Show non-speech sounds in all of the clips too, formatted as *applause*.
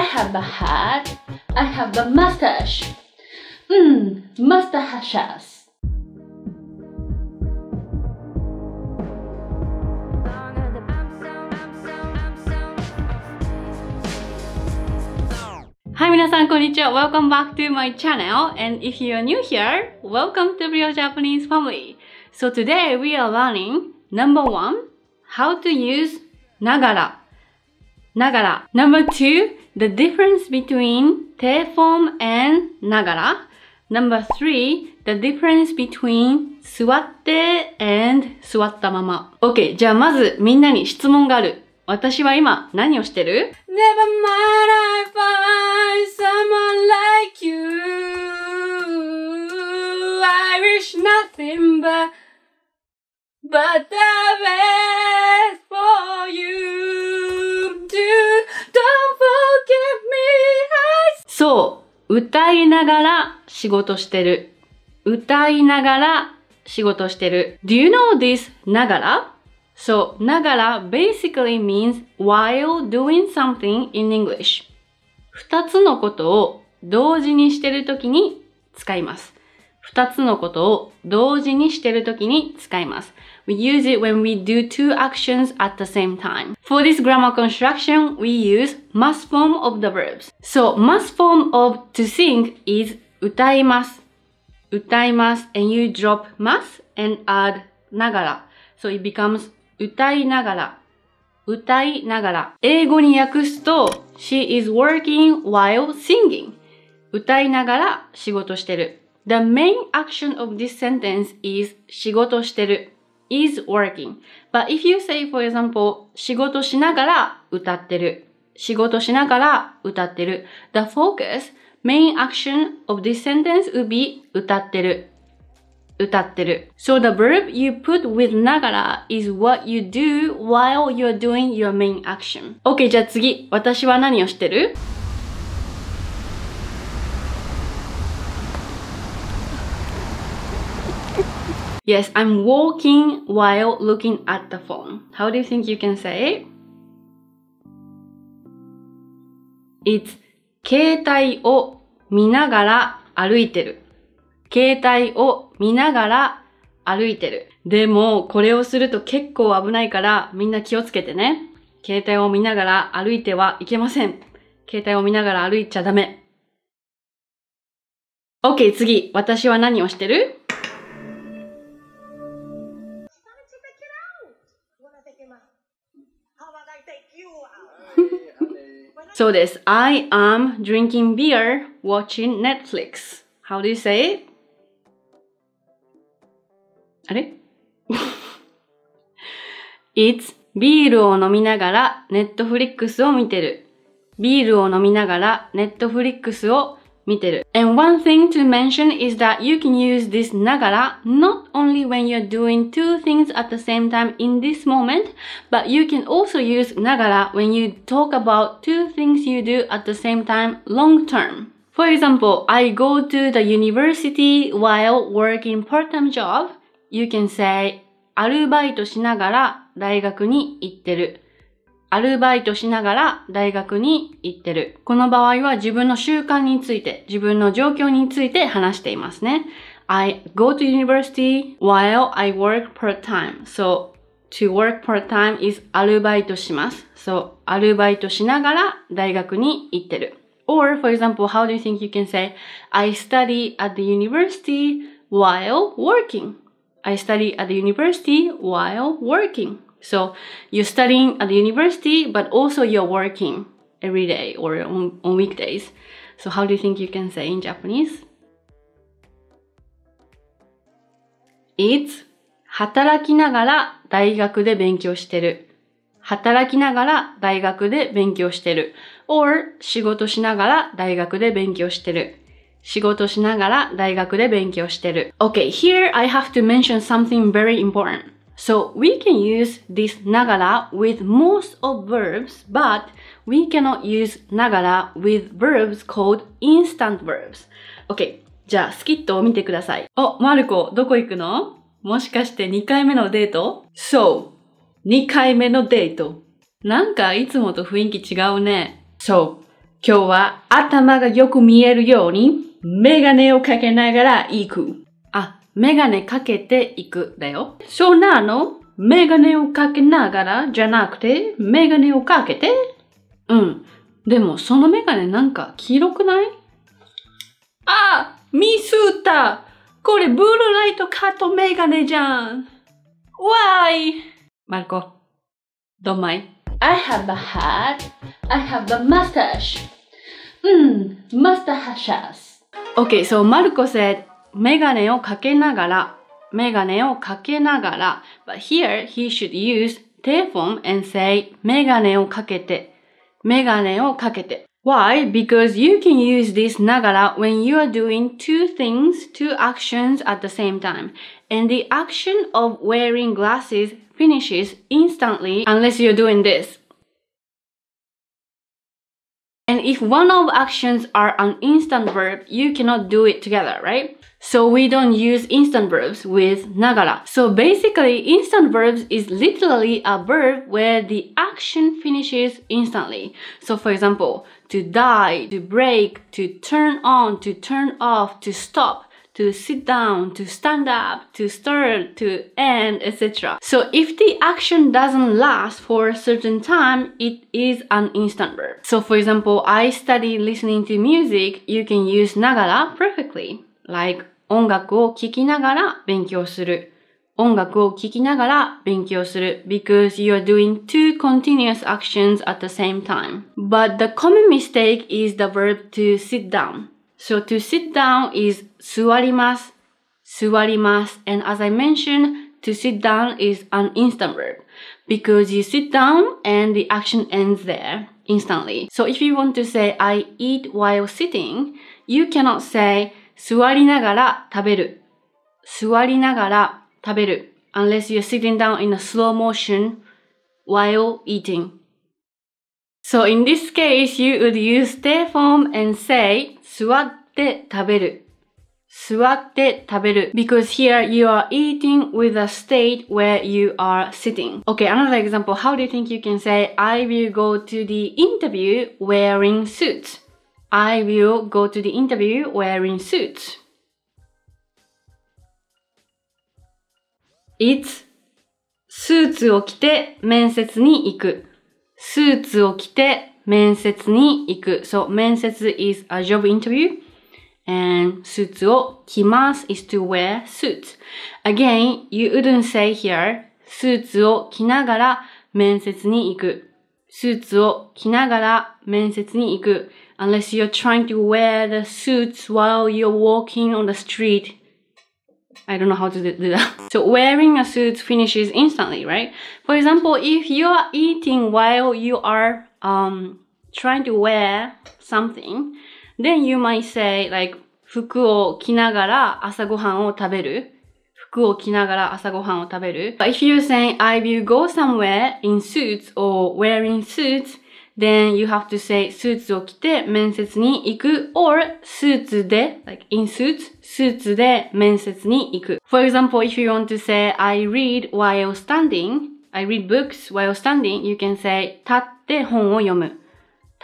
I have a hat. I have a mustache. Hmm, mustaches. Hi, Welcome back to my channel. And if you are new here, welcome to Real Japanese Family. So today we are learning number one, how to use Number two, The difference between 定 form and ながら Number three, the difference between 座って and 座ったまま。OK, じゃあまずみんなに質問がある。私は今何をしてる ?Never mind, I find someone like you.I wish nothing but, but the best for you. 歌いながら仕事してる。歌いながら仕事してる。Do you know this ながら So, ながら basically means while doing something in English. 二つのことを同時にしてるときに使います。二つのことを同時にしてるときに使います。We use it when we do two actions at the same time. For this grammar construction, we use must form of the verbs. So must form of to sing is 歌います、歌います and you drop must and add so it becomes 歌いながら、歌いながら。英語に訳すと She is working while singing. 歌いながら仕事してる。The main action of this sentence is 仕事してる。is working. But if you say, for example, 仕事しながら歌ってる。仕事しながら歌ってる。The focus, main action of this sentence would be 歌ってる。歌ってる。So the verb you put with ながら is what you do while you're doing your main action. OK, じゃあ次。私は何をしてる Yes, I'm walking while looking at the phone. How do you think you can say it? It's 携帯を見ながら歩いてる。携帯を見ながら歩いてる。でも、これをすると結構危ないからみんな気をつけてね。携帯を見ながら歩いてはいけません。携帯を見ながら歩いちゃダメ。OK、次。私は何をしてるそうです。I am drinking beer watching Netflix. How do you say it? あれ ?It's ビールを飲みながら Netflix を見てる。ビールを飲みながらネットフリックスを見てる。And one thing to mention is that you can use this ながら not only when you're doing two things at the same time in this moment, but you can also use ながら when you talk about two things you do at the same time long term. For example, I go to the university while working part-time job. You can say アルバイトしながら大学に行ってる。アルバイトしながら大学に行ってる。この場合は自分の習慣について、自分の状況について話していますね。I go to university while I work part-time. So, to work part-time is アルバイトします。So, アルバイトしながら大学に行ってる。Or, for example, how do you think you can say, I study at the university while working? I study at the university while working. So you're studying at the university, but also you're working every day or on, on weekdays. So how do you think you can say in Japanese? It's 働きながら大学で勉強してる。働きながら大学で勉強してる。or 仕事しながら大学で勉強してる。仕事しながら大学で勉強してる。Okay, here I have to mention something very important. So we can use this ながら with most of verbs, but we cannot use ながら with verbs called instant verbs. OK, じゃあスキットを見てください。お、マルコ、どこ行くのもしかして2回目のデートそう。2回目のデート。なんかいつもと雰囲気違うね。そう。今日は頭がよく見えるようにメガネをかけながら行く。メガネかけていくだよ。そうなのメガネをかけながらじゃなくて、メガネをかけてうん。でも、そのメガネなんか黄色くないあミスったこれブルーライトカットメガネじゃんわーいマルコ、どんまい ?I have a hat, I have a mustache. うん、mustaches. Okay, so m a r said メガネをかけながら、メガネをかけながら。But here he should use telephone and say メガネをかけて、メガネをかけて。Why? Because you can use this ながら when you are doing two things, two actions at the same time. And the action of wearing glasses finishes instantly unless you're doing this. And if one of actions are an instant verb, you cannot do it together, right? So we don't use instant verbs with nagara. So basically, instant verbs is literally a verb where the action finishes instantly. So for example, to die, to break, to turn on, to turn off, to stop, to sit down, to stand up, to start, to end, etc. So if the action doesn't last for a certain time, it is an instant verb. So for example, I study listening to music, you can use nagara perfectly. Like 音楽を聴きながら勉強する。音楽を聴きながら勉強する because you are doing two continuous actions at the same time. But the common mistake is the verb to sit down. So to sit down is 座ります、座ります and as I mentioned, to sit down is an instant verb because you sit down and the action ends there instantly. So if you want to say I eat while sitting, you cannot say 座りながら食べる。座りながら食べる。unless you're sitting down in a slow motion while eating. So in this case, you would use the form and say 座って食べる。座って食べる because here you are eating with a state where you are sitting. Okay, another example. How do you think you can say I will go to the interview wearing suits." I will go to the interview wearing suits. It's スーツを着て面接に行く。スーツを着て面接に行く。So, 面接 is a job interview. And スーツを着ます is to wear suits. Again, you wouldn't say here スーツを着ながら面接に行く。スーツを着ながら面接に行く。Unless you're trying to wear the suits while you're walking on the street. I don't know how to do that. *laughs* So wearing a suit finishes instantly, right? For example, if you are eating while you are um, trying to wear something, then you might say like 服を着ながら朝ごはんを食べる。服を着ながら朝ごはんを食べる。But if you're saying I will go somewhere in suits or wearing suits, then you have to say スーツを着て面接に行く or スーツで like in suits スーツで面接に行く For example, if you want to say I read while standing I read books while standing you can say 立って本を読む立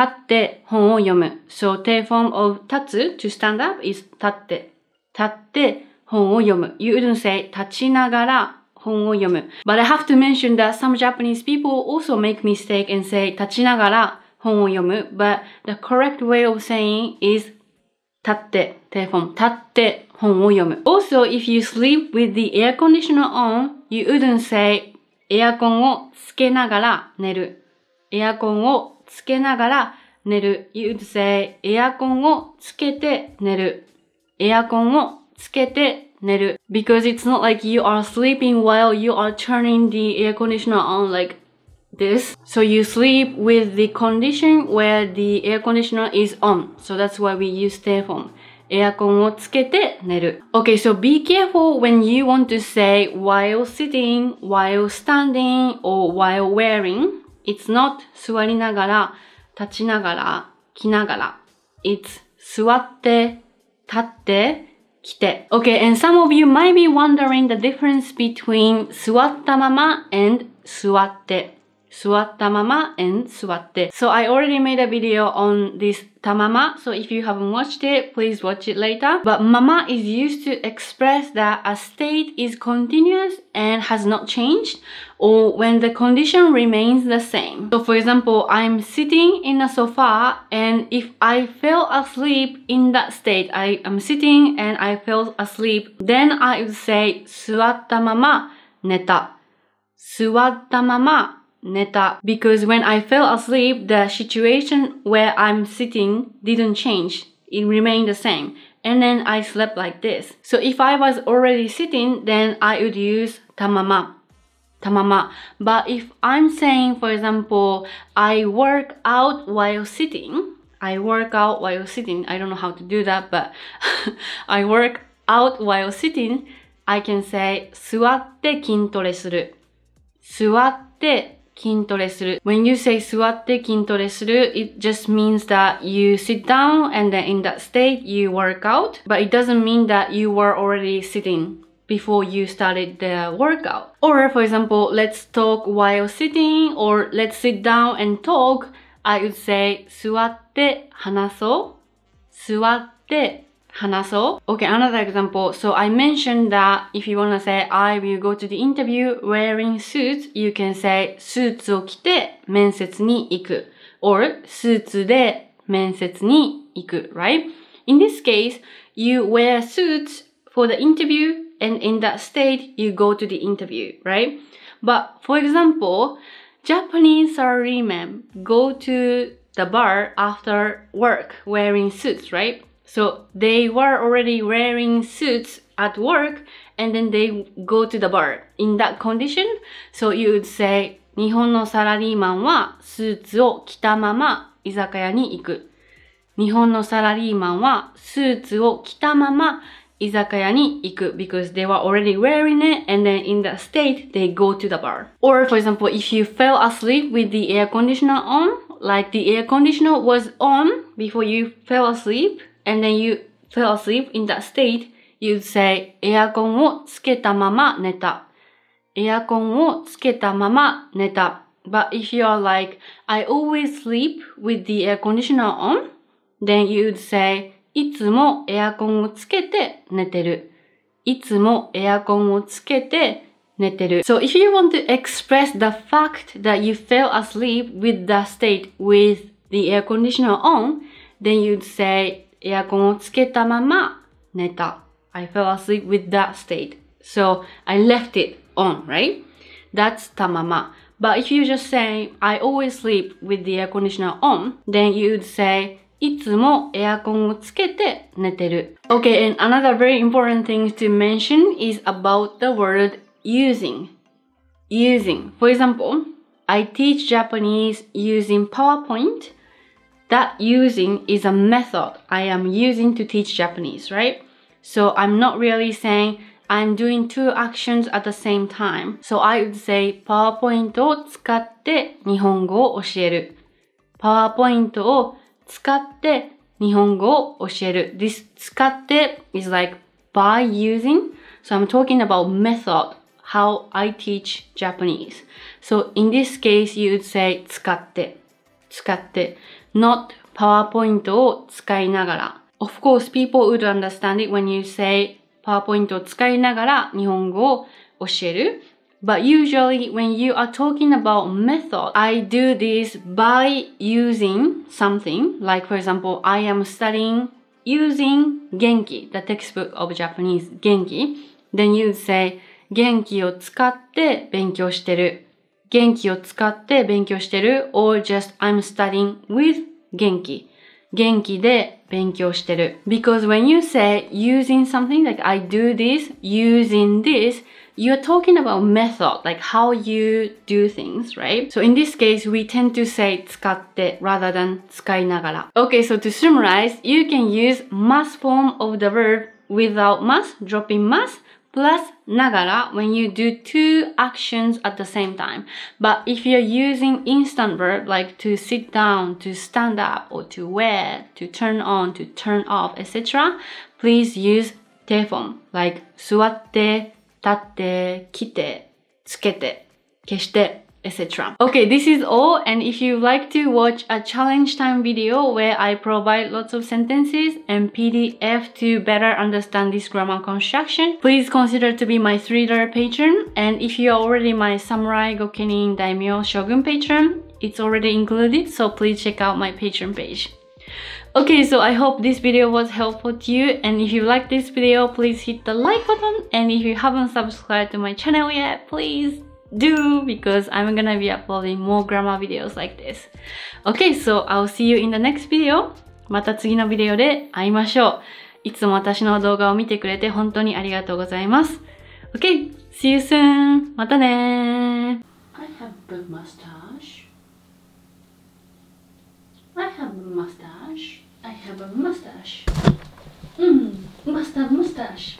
って本を読む So, the form of 立つ to stand up is 立って立って本を読む。You wouldn't say 立ちながら本を読む。But I have to mention that some Japanese people also make mistake and say 立ちながら本を読む。But the correct way of saying is 立ってテレフォン。立って本を読む。Also, if you sleep with the air conditioner on, you wouldn't say エアコンをつけながら寝る。エアコンをつけながら寝る。You would say エアコンをつけて寝る。エアコンをつけて寝る。Because it's not like you are sleeping while you are turning the air conditioner on like this. So you sleep with the condition where the air conditioner is on. So that's why we use t テーフォン。エアコンをつけて寝る。Okay, so be careful when you want to say while sitting, while standing, or while wearing. It's not 座りながら、立ちながら、着ながら。It's 座って、立って、kite. Okay, and some of you might be wondering the difference between suwatta mama and suwatte suwatta mama and 座って. So I already made a video on this tamama, so if you haven't watched it, please watch it later. But mama is used to express that a state is continuous and has not changed or when the condition remains the same. So for example, I'm sitting in a sofa and if I fell asleep in that state, I am sitting and I fell asleep, then I would say 座ったまま寝た. mama mama Neta because when I fell asleep the situation where I'm sitting didn't change. It remained the same and then I slept like this. So if I was already sitting then I would use tamama. Tamama. But if I'm saying for example I work out while sitting I work out while sitting. I don't know how to do that but *laughs* I work out while sitting I can say 座って筋トレする。座って筋トレする。When you say 座って筋トレする、it just means that you sit down and then in that state you work out, but it doesn't mean that you were already sitting. before you started the workout. Or for example, let's talk while sitting or let's sit down and talk. I would say 座って話そう。座って hanaso. Okay, another example. So I mentioned that if you wanna say I will go to the interview wearing suits, you can say suits を着て面接に行く or で面接に行く, right? In this case, you wear suits for the interview and in that state you go to the interview, right? But for example, Japanese salarymen go to the bar after work wearing suits, right? So they were already wearing suits at work and then they go to the bar in that condition. So you would say 日本のサラリーマンはスーツを着たまま居酒屋に行く。日本のサラリーマンはスーツを着たまま居酒屋に行く because they were already wearing it and then in that state they go to the bar. Or for example, if you fell asleep with the air conditioner on, like the air conditioner was on before you fell asleep, and then you fell asleep in that state, you'd say エアコンをつけたまま寝た。エアコンをつけたまま寝た。But if you're a like, I always sleep with the air conditioner on, then you'd say いつもエアコンをつけて寝てる。いつもエアコンをつけて寝てる。So if you want to express the fact that you fell asleep with the state with the air conditioner on, then you'd say エアコンをつけたまま寝た。I fell asleep with that state. So I left it on, right? That's tamama. But if you just say, I always sleep with the air conditioner on, then you'd say, いつもエアコンをつけて寝てる。Okay, and another very important thing to mention is about the word using. Using. For example, I teach Japanese using PowerPoint that using is a method I am using to teach Japanese, right? So I'm not really saying I'm doing two actions at the same time. So I would say パワーポイントを使って日本語を教える。パワーポイントを使って日本語を教える。This 使って is like by using. So I'm talking about method, how I teach Japanese. So in this case, you would say 使って。使って。not PowerPoint を使いながら。Of course, people would understand it when you say PowerPoint を使いながら日本語を教える。But usually when you are talking about method, I do this by using something. Like for example, I am studying using Genki, the textbook of Japanese Genki. Then you say 元気を使って勉強してる。元気を使って勉強してる or just I'm studying with 元気。元気で勉強してる。Because when you say using something like I do this, using this, you're talking about method, like how you do things, right? So in this case, we tend to say 使って rather than 使いながら. Okay, so to summarize, you can use mas form of the verb without mas, dropping mas, plus nagara when you do two actions at the same time. But if you're using instant verb like to sit down, to stand up, or to wear, to turn on, to turn off, etc., please use te form like suwatte, tatte, kite, tsukete, keshite, etc. Okay, this is all and if you like to watch a challenge time video where I provide lots of sentences and PDF to better understand this grammar construction, please consider to be my $3 patron and if you're already my Samurai Gokenin Daimyo Shogun patron, it's already included so please check out my patron page. Okay, so I hope this video was helpful to you and if you like this video, please hit the like button and if you haven't subscribed to my channel yet, please do because I'm gonna be uploading more grammar videos like this. Okay, so I'll see you in the next video. また次のビデオで会いましょう。いつも私の動画を見てくれて本当にありがとうございます。Okay, see you soon! またね I have a mustache. I have a mustache. I have a mustache. Mmm, mustache, mustache.